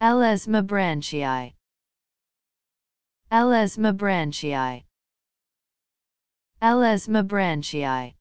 Elasma branchii. Elasma branchii. Elasma branchii.